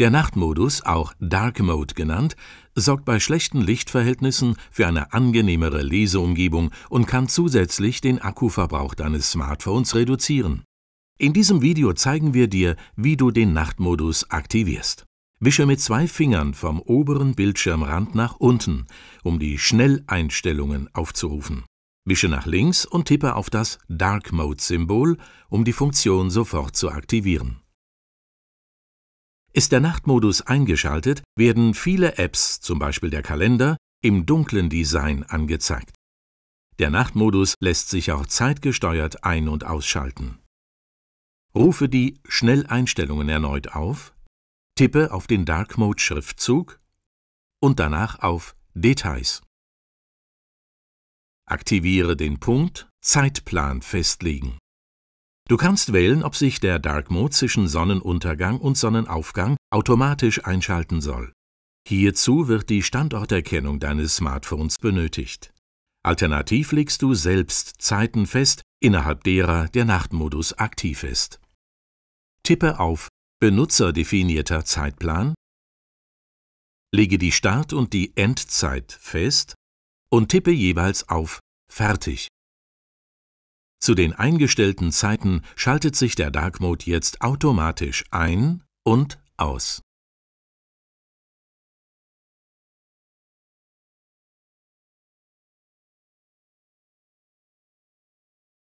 Der Nachtmodus, auch Dark Mode genannt, sorgt bei schlechten Lichtverhältnissen für eine angenehmere Leseumgebung und kann zusätzlich den Akkuverbrauch deines Smartphones reduzieren. In diesem Video zeigen wir dir, wie du den Nachtmodus aktivierst. Wische mit zwei Fingern vom oberen Bildschirmrand nach unten, um die Schnelleinstellungen aufzurufen. Wische nach links und tippe auf das Dark Mode Symbol, um die Funktion sofort zu aktivieren. Ist der Nachtmodus eingeschaltet, werden viele Apps, zum Beispiel der Kalender, im dunklen Design angezeigt. Der Nachtmodus lässt sich auch zeitgesteuert ein- und ausschalten. Rufe die Schnelleinstellungen erneut auf, tippe auf den Dark Mode Schriftzug und danach auf Details. Aktiviere den Punkt Zeitplan festlegen. Du kannst wählen, ob sich der Dark Mode zwischen Sonnenuntergang und Sonnenaufgang automatisch einschalten soll. Hierzu wird die Standorterkennung deines Smartphones benötigt. Alternativ legst du selbst Zeiten fest, innerhalb derer der Nachtmodus aktiv ist. Tippe auf Benutzerdefinierter Zeitplan, lege die Start- und die Endzeit fest und tippe jeweils auf Fertig zu den eingestellten Zeiten schaltet sich der Dark Mode jetzt automatisch ein und aus